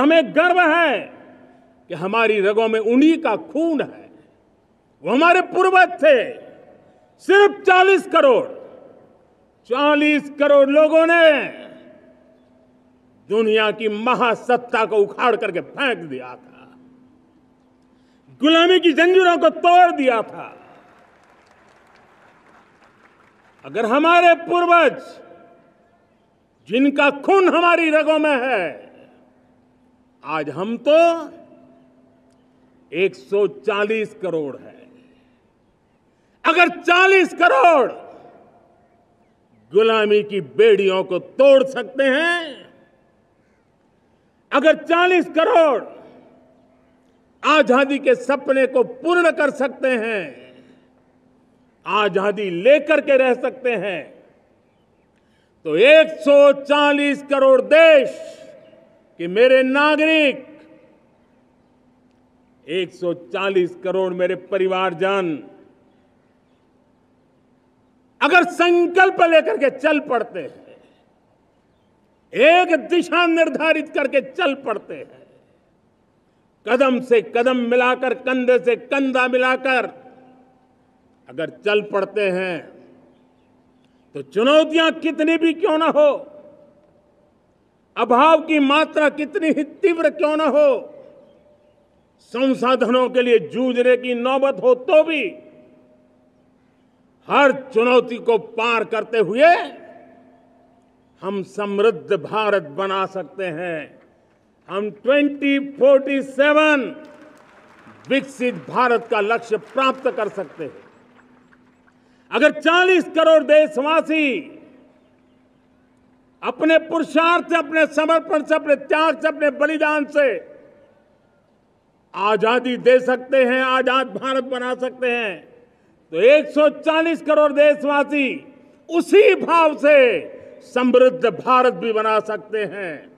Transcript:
हमें गर्व है कि हमारी रगों में उन्हीं का खून है वो हमारे पूर्वज थे सिर्फ 40 करोड़ 40 करोड़ लोगों ने दुनिया की महासत्ता को उखाड़ करके फेंक दिया था गुलामी की जंजीरों को तोड़ दिया था अगर हमारे पूर्वज जिनका खून हमारी रगों में है आज हम तो 140 करोड़ है अगर 40 करोड़ गुलामी की बेड़ियों को तोड़ सकते हैं अगर 40 करोड़ आजादी के सपने को पूर्ण कर सकते हैं आजादी लेकर के रह सकते हैं तो 140 करोड़ देश कि मेरे नागरिक 140 करोड़ मेरे परिवारजन अगर संकल्प लेकर के चल पड़ते हैं एक दिशा निर्धारित करके चल पड़ते हैं कदम से कदम मिलाकर कंधे से कंधा मिलाकर अगर चल पड़ते हैं तो चुनौतियां कितनी भी क्यों ना हो अभाव की मात्रा कितनी ही तीव्र क्यों न हो संसाधनों के लिए जूझने की नौबत हो तो भी हर चुनौती को पार करते हुए हम समृद्ध भारत बना सकते हैं हम 2047 विकसित भारत का लक्ष्य प्राप्त कर सकते हैं अगर 40 करोड़ देशवासी अपने पुरुषार्थ से अपने समर्पण से अपने त्याग से अपने बलिदान से आजादी दे सकते हैं आजाद भारत बना सकते हैं तो 140 करोड़ देशवासी उसी भाव से समृद्ध भारत भी बना सकते हैं